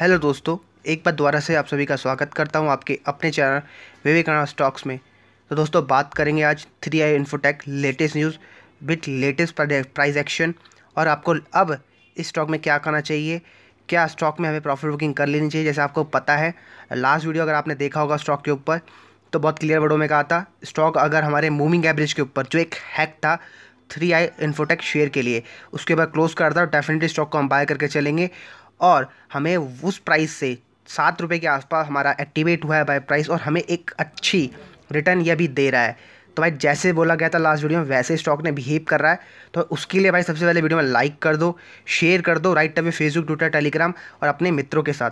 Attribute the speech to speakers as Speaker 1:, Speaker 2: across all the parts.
Speaker 1: hello दोस्तों एक बार दोबारा से आप सभी का स्वागत करता हूं आपके अपने चैनल विवेकानंद स्टॉक्स में तो दोस्तों बात करेंगे आज three I Infotech latest news with latest price action और आपको अब इस स्टॉक में क्या करना चाहिए क्या स्टॉक में हमें प्रॉफिट बुकिंग कर लेनी चाहिए जैसे आपको पता है लास्ट वीडियो अगर आपने देखा होगा स्टॉक के ऊपर तो बहुत क्लियर वर्डों में कहा था स्टॉक अगर हमारे मूविंग एवरेज के ऊपर जो एक हैक था थ्री आई इन्फोटेक शेयर के लिए उसके बाद क्लोज करता था डेफिनेटली स्टॉक को हम बाय करके चलेंगे और हमें उस प्राइस से सात रुपये के आसपास हमारा एक्टिवेट हुआ है बाय प्राइस और हमें एक अच्छी रिटर्न यह भी दे रहा है तो भाई जैसे बोला गया था लास्ट वीडियो में वैसे स्टॉक ने बिहेव कर रहा है तो उसके लिए भाई सबसे पहले वीडियो में लाइक कर दो शेयर कर दो right time Facebook Twitter Telegram और अपने मित्रों के साथ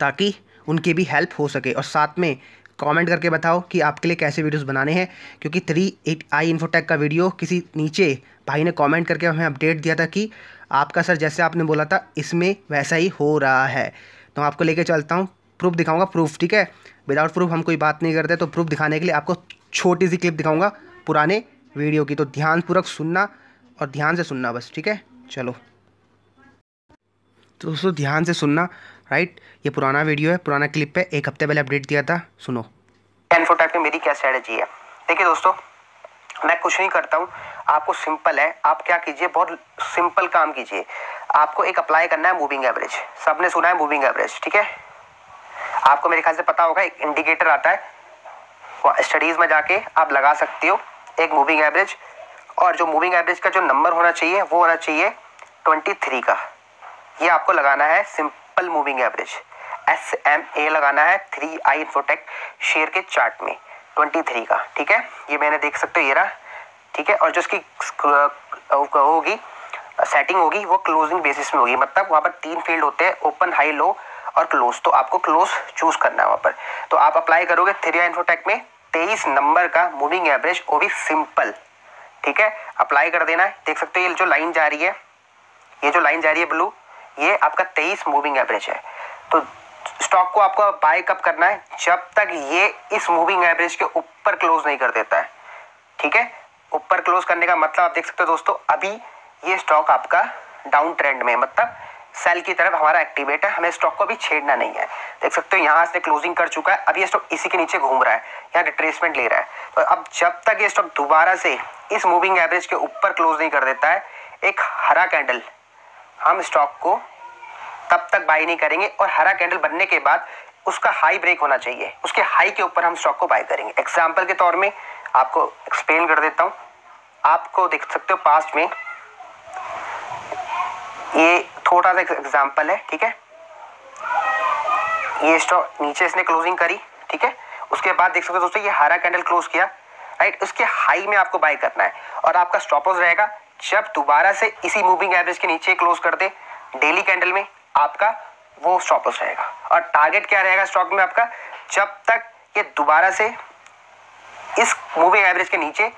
Speaker 1: ताकि उनकी भी हेल्प हो सके और साथ में कमेंट करके बताओ कि आपके लिए कैसे वीडियोस बनाने हैं क्योंकि थ्री एट आई इन्फोटेक का वीडियो किसी नीचे भाई ने कमेंट करके हमें अपडेट दिया था कि आपका सर जैसे आपने बोला था इसमें वैसा ही हो रहा है तो आपको लेके चलता हूँ प्रूफ दिखाऊंगा प्रूफ ठीक है विदाउट प्रूफ हम कोई बात नहीं करते तो प्रूफ दिखाने के लिए आपको छोटी सी क्लिप दिखाऊंगा पुराने वीडियो की तो ध्यानपूर्वक सुनना और ध्यान से सुनना बस ठीक है चलो तो दोस्तों ध्यान से सुनना राइट ये पुराना वीडियो है पुराना क्लिप है एक हफ्ते पहले अपडेट दिया था सुनो टेन फोर टाइप में मेरी क्या स्ट्रेटजी है देखिए दोस्तों मैं कुछ नहीं करता हूँ आपको सिंपल है आप क्या कीजिए बहुत सिंपल काम कीजिए आपको एक अप्लाई करना है मूविंग एवरेज सब ने सुना है मूविंग एवरेज ठीक है आपको मेरे ख्याल से पता होगा एक इंडिकेटर आता है स्टडीज़ में जाके आप लगा सकते हो एक मूविंग एवरेज और जो मूविंग एवरेज का जो नंबर होना चाहिए वो होना चाहिए ट्वेंटी थ्री का ये आपको लगाना है simple moving average S M A लगाना है थ्री आई इन्फोटेक शेयर के चार्ट में ट्वेंटी थ्री का ठीक है ये मैंने देख सकते हो ये रहा ठीक है और जो इसकी होगी सेटिंग होगी वो क्लोजिंग बेसिस में होगी मतलब वहाँ पर तीन फील्ड होते हैं ओपन हाई लो और क्लोज तो आपको क्लोज चूज करना है वहाँ पर तो आप अप्लाई करोगे थ्रिया इन्फोटेक में तेईस नंबर का मूविंग एवरेज वो भी सिंपल ठीक है अप्लाई कर देना है देख सकते हो ये जो लाइन जा रही है ये जो लाइन जा रही है ब्लू ये आपका तेईस मूविंग एवरेज है तो स्टॉक को आपको बाय कब करना है जब तक ये इस मूविंग एवरेज के ऊपर क्लोज नहीं कर देता है ठीक है ऊपर क्लोज करने का मतलब आप देख सकते हो दोस्तों अभी ये स्टॉक आपका डाउन ट्रेंड में मतलब सेल की तरफ हमारा एक्टिवेट है हमें स्टॉक को अभी छेड़ना नहीं है देख सकते हो यहाँ से क्लोजिंग कर चुका है अभी ये स्टॉक इसी के नीचे घूम रहा है यहाँ रिट्रेसमेंट ले रहा है तो अब जब तक ये स्टॉक दोबारा से इस मूविंग एवरेज के ऊपर क्लोज नहीं कर देता है एक हरा कैंडल हम स्टॉक को तब तक बाय नहीं करेंगे और हरा कैंडल बनने के बाद उसका हाई ब्रेक होना चाहिए उसके हाई के ऊपर हम स्टॉक को बाय करेंगे एग्जाम्पल के तौर में आपको एक्सप्लेन कर देता हूँ आपको देख सकते हो पास्ट में ये थोड़ा सा एग्जाम्पल है ठीक है ये स्टॉक नीचे इसने क्लोजिंग करी ठीक है उसके बाद देख सकते हो दोस्तों ये हरा कैंडल क्लोज किया राइट उसके हाई में आपको बाय करना है और आपका स्टॉप लॉस रहेगा जब दोबारा से इसी मूविंग एवरेज के नीचे क्लोज कर दे डेली कैंडल में आपका वो स्टॉप लॉस रहेगा और टारगेट क्या रहेगा स्टॉक में आपका जब तक ये दोबारा से इस मूविंग एवरेज के नीचे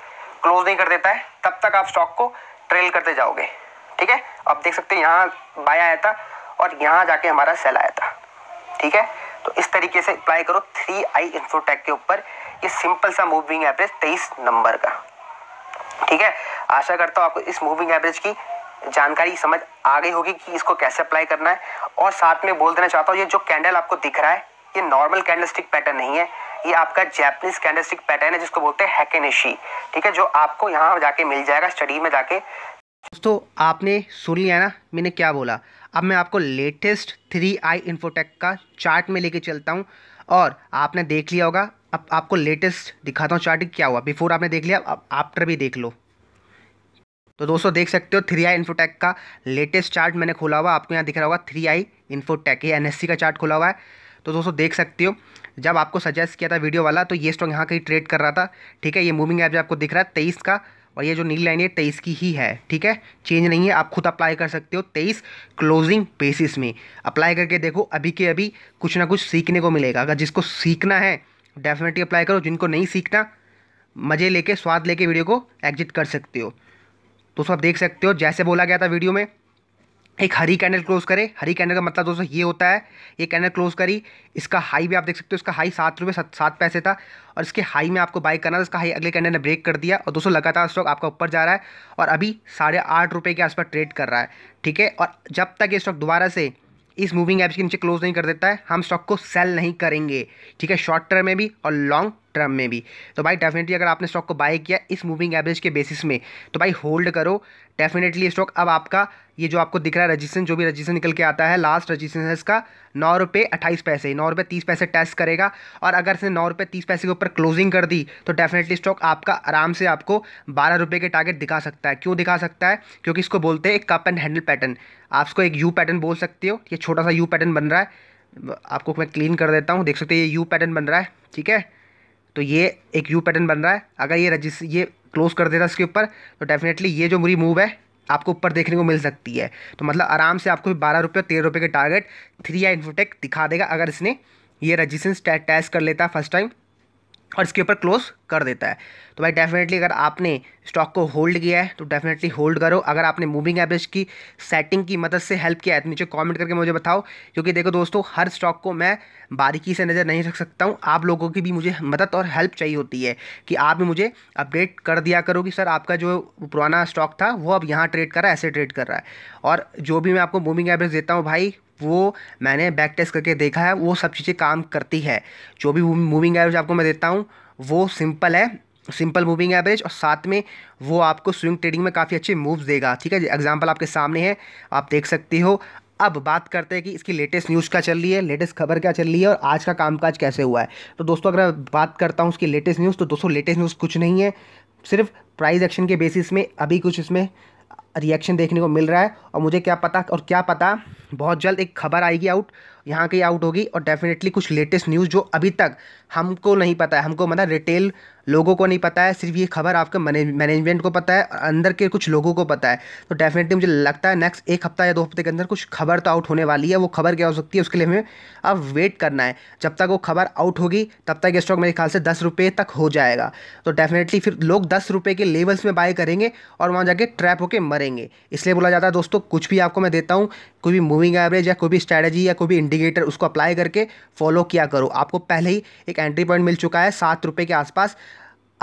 Speaker 1: क्लोज नहीं कर देता है तब तक आप स्टॉक को ट्रेल करते जाओगे ठीक है आप देख सकते हैं यहाँ बाय आया था और यहाँ जाके हमारा सेल आया था ठीक है तो इस तरीके से अप्लाई करो थ्री आई इन्फोटेक के ऊपर ये सिंपल सा मूविंग एवरेज तेईस नंबर का ठीक है आशा करता हूँ आपको इस मूविंग एवरेज की जानकारी समझ आ गई होगी कि इसको कैसे अप्लाई करना है और साथ में बोल देना चाहता हूँ ये जो कैंडल आपको दिख रहा है ये नॉर्मल कैंडल स्टिक पैटर्न नहीं है ये आपका जैपनीज कैंडल स्टिक पैटर्न है जिसको बोलते हैं ठीक है जो आपको यहाँ जाके मिल जाएगा स्टडी में जाके दोस्तों आपने सुन लिया ना मैंने क्या बोला अब मैं आपको लेटेस्ट थ्री आई इन्फोटेक का चार्ट में लेके चलता हूँ और आपने देख लिया होगा अब आपको लेटेस्ट दिखाता हूँ चार्ट क्या हुआ बिफोर आपने देख लिया अब आफ्टर भी देख लो तो दोस्तों देख सकते हो थ्री आई इन्फोटेक का लेटेस्ट चार्ट मैंने खोला हुआ आपको यहाँ दिख रहा होगा थ्री आई इन्फोटेक ये एनएससी का चार्ट खोला हुआ है तो दोस्तों देख सकते हो जब आपको सजेस्ट किया था वीडियो वाला तो ये स्टॉक यहाँ कहीं ट्रेड कर रहा था ठीक है ये मूविंग जो आपको दिख रहा है तेईस का और ये जो नील लाइन है तेईस की ही है ठीक है चेंज नहीं है आप खुद अप्लाई कर सकते हो तेईस क्लोजिंग बेसिस में अप्लाई करके देखो अभी के अभी कुछ ना कुछ सीखने को मिलेगा अगर जिसको सीखना है डेफिनेटली अप्लाई करो जिनको नहीं सीखना मज़े लेके स्वाद लेके वीडियो को एग्जिट कर सकते हो दोस्तों आप देख सकते हो जैसे बोला गया था वीडियो में एक हरी कैंडल क्लोज करे हरी कैंडल का मतलब दोस्तों ये होता है ये कैंडल क्लोज करी इसका हाई भी आप देख सकते हो इसका हाई सात रुपये सात पैसे था और इसके हाई में आपको बाई करना था इसका हाई अगले कैंडल ने ब्रेक कर दिया और दोस्तों लगातार स्टॉक आपका ऊपर जा रहा है और अभी साढ़े आठ रुपये के आसपास ट्रेड कर रहा है ठीक है और जब तक ये स्टॉक दोबारा से इस मूविंग एप्स के नीचे क्लोज नहीं कर देता है हम स्टॉक को सेल नहीं करेंगे ठीक है शॉर्ट टर्म में भी और लॉन्ग टर्म में भी तो भाई डेफिनेटली अगर आपने स्टॉक को बाय किया इस मूविंग एवरेज के बेसिस में तो भाई होल्ड करो डेफिनेटली स्टॉक अब आपका ये जो आपको दिख रहा है रजिस्ट्रेशन जो भी रजिस्ट्रेशन निकल के आता है लास्ट रजिस्ट्रेशन है इसका नौ रुपये अट्ठाईस पैसे नौ रुपये तीस पैसे टेस्ट करेगा और अगर इसने नौ रुपये तीस पैसे के ऊपर क्लोजिंग कर दी तो डेफिनेटली स्टॉक आपका आराम से आपको बारह रुपये के टारगेट दिखा सकता है क्यों दिखा सकता है क्योंकि इसको बोलते हैं कप एंड हैंडल पैटर्न आप इसको एक यू पैटर्न बोल सकते हो ये छोटा सा यू पैटर्न बन रहा है आपको मैं क्लीन कर देता हूँ देख सकते हो ये यू पैटर्न बन रहा है ठीक है तो ये एक यू पैटर्न बन रहा है अगर ये रजिस्टर ये क्लोज कर देता इसके ऊपर तो डेफिनेटली ये जो मेरी मूव है आपको ऊपर देखने को मिल सकती है तो मतलब आराम से आपको बारह रुपये तेरह रुपये के टारगेट थ्री या इन्फोटेक दिखा देगा अगर इसने ये रजिस्टेंस टेस्ट कर लेता है फर्स्ट टाइम और इसके ऊपर क्लोज कर देता है तो भाई डेफिनेटली अगर आपने स्टॉक को होल्ड किया है तो डेफिनेटली होल्ड करो अगर आपने मूविंग एवरेज की सेटिंग की मदद से हेल्प किया है तो नीचे कमेंट करके मुझे बताओ क्योंकि देखो दोस्तों हर स्टॉक को मैं बारीकी से नज़र नहीं रख सकता हूँ आप लोगों की भी मुझे मदद और हेल्प चाहिए होती है कि आप भी मुझे अपडेट कर दिया करो कि सर आपका जो पुराना स्टॉक था वो अब यहाँ ट्रेड कर रहा है ऐसे ट्रेड कर रहा है और जो भी मैं आपको मूविंग एवरेज देता हूँ भाई वो मैंने बैक टेस्ट करके देखा है वो सब चीज़ें काम करती है जो भी मूविंग एवरेज आपको मैं देता हूँ वो सिंपल है सिंपल मूविंग एवरेज और साथ में वो आपको स्विंग ट्रेडिंग में काफ़ी अच्छे मूव्स देगा ठीक है एग्जाम्पल आपके सामने है आप देख सकते हो अब बात करते हैं कि इसकी लेटेस्ट न्यूज़ क्या चल रही है लेटेस्ट खबर क्या चल रही है और आज का कामकाज कैसे हुआ है तो दोस्तों अगर बात करता हूँ उसकी लेटेस्ट न्यूज़ तो दोस्तों लेटेस्ट न्यूज़ कुछ नहीं है सिर्फ प्राइज़ एक्शन के बेसिस में अभी कुछ इसमें रिएक्शन देखने को मिल रहा है और मुझे क्या पता और क्या पता बहुत जल्द एक खबर आएगी आउट यहाँ की आउट होगी और डेफिनेटली कुछ लेटेस्ट न्यूज़ जो अभी तक हमको नहीं पता है हमको मतलब रिटेल लोगों को नहीं पता है सिर्फ ये खबर आपके मैनेजमेंट को पता है और अंदर के कुछ लोगों को पता है तो डेफिनेटली मुझे लगता है नेक्स्ट एक हफ्ता या दो हफ्ते के अंदर कुछ खबर तो आउट होने वाली है वो खबर क्या हो सकती है उसके लिए हमें अब वेट करना है जब तक वो खबर आउट होगी तब तक ये स्टॉक मेरे ख्याल से दस रुपये तक हो जाएगा तो डेफिनेटली फिर लोग दस रुपये के लेवल्स में बाय करेंगे और वहाँ जाके ट्रैप होकर मरेंगे इसलिए बोला जाता है दोस्तों कुछ भी आपको मैं देता हूँ कोई भी मूविंग एवरेज या कोई भी स्ट्रैटेजी या कोई भी इंडिकेटर उसको अप्लाई करके फॉलो किया करो आपको पहले ही एक एंट्री पॉइंट मिल चुका है सात रुपये के आसपास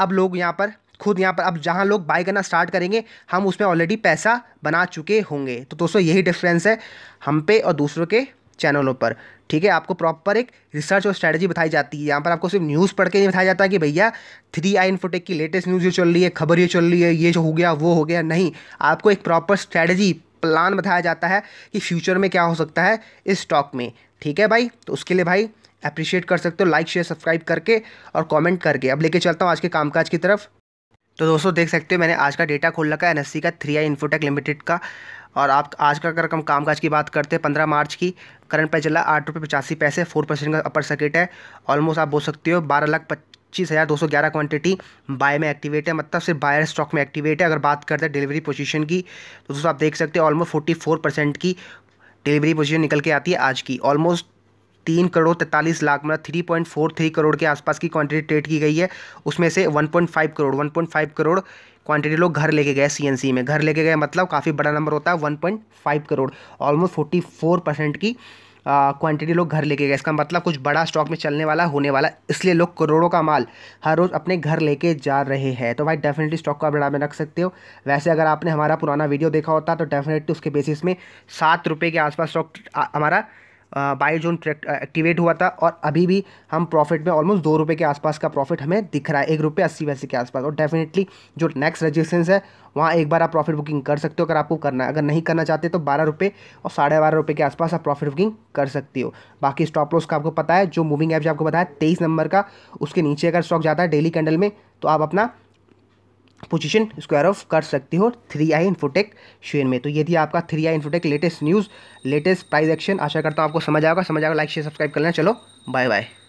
Speaker 1: अब लोग यहाँ पर खुद यहाँ पर अब जहाँ लोग बाय करना स्टार्ट करेंगे हम उसमें ऑलरेडी पैसा बना चुके होंगे तो दोस्तों यही डिफरेंस है हम पे और दूसरों के चैनलों पर ठीक है आपको प्रॉपर एक रिसर्च और स्ट्रैटेजी बताई जाती है यहाँ पर आपको सिर्फ न्यूज़ पढ़ के नहीं बताया जाता कि भैया थ्री आई इन्फोटेक की लेटेस्ट न्यूज़ ये चल रही है खबर ये चल रही है ये जो हो गया वो हो गया नहीं आपको एक प्रॉपर स्ट्रैटेजी प्लान बताया जाता है कि फ्यूचर में क्या हो सकता है इस स्टॉक में ठीक है भाई तो उसके लिए भाई अप्रिशिएट कर सकते हो लाइक शेयर सब्सक्राइब करके और कमेंट करके अब लेके चलता हूँ आज के कामकाज की तरफ तो दोस्तों देख सकते हो मैंने आज का डेटा खोल रखा है एन का थ्री आई इन्फोटेक लिमिटेड का और आप आज का अगर हम कामकाज की बात करते हैं पंद्रह मार्च की करंट पे चला आठ रुपये पचासी पैसे फोर परसेंट का अपर सर्किट है ऑलमोस्ट आप बोल सकते हो बारह लाख पच्चीस हज़ार दो सौ ग्यारह क्वान्टिटी बाय में एक्टिवेट है मतलब सिर्फ बायर स्टॉक में एक्टिवेट है अगर बात करते हैं डिलीवरी पोजीशन की तो दोस्तों आप देख सकते हैं ऑलमोस्ट फोर्टी फोर परसेंट की डिलीवरी पोजीशन निकल के आती है आज की ऑलमोस्ट तीन करोड़ तैंतालीस लाख मतलब three point four three crore के आसपास की क्वांटिटी ट्रेड की गई है उसमें से one point five crore one point five crore quantity लोग घर लेके गए सीएनसी में घर लेके गए मतलब काफ़ी बड़ा नंबर होता है one point five crore almost forty four percent की क्वांटिटी लोग घर लेके गए इसका मतलब कुछ बड़ा स्टॉक में चलने वाला होने वाला इसलिए लोग करोड़ों का माल हर रोज़ अपने घर लेके जा रहे हैं तो भाई डेफिनेटली स्टॉक को आप बढ़ा में रख सकते हो वैसे अगर आपने हमारा पुराना वीडियो देखा होता तो डेफिनेटली उसके बेसिस में सात रुपये के आसपास स्टॉक हमारा बायोजोन ट्रैक्ट एक्टिवेट हुआ था और अभी भी हम प्रॉफिट में ऑलमोस्ट दो रुपये के आसपास का प्रॉफिट हमें दिख रहा है एक रुपये अस्सी पैसे के आसपास और डेफिनेटली जो नेक्स्ट रजिस्ट्रेंस है वहाँ एक बार आप प्रॉफिट बुकिंग कर सकते हो अगर आपको करना है अगर नहीं करना चाहते तो बारह रुपये और साढ़े बारह रुपये के आसपास आप प्रॉफिट बुकिंग कर सकती हो बाकी स्टॉप लॉस का आपको पता है जो मूविंग एवरेज आपको बताया तेईस नंबर का उसके नीचे अगर स्टॉक जाता है डेली कैंडल में तो आप अपना पोजीशन स्क्वायर ऑफ कर सकते हो थ्री आई इन्फोटेक शेयर में तो ये थी आपका three I Infotech latest news latest price action आशा करता हूँ आपको समझ आएगा समझ आएगा लाइक शेयर सब्सक्राइब कर लेना चलो बाय बाय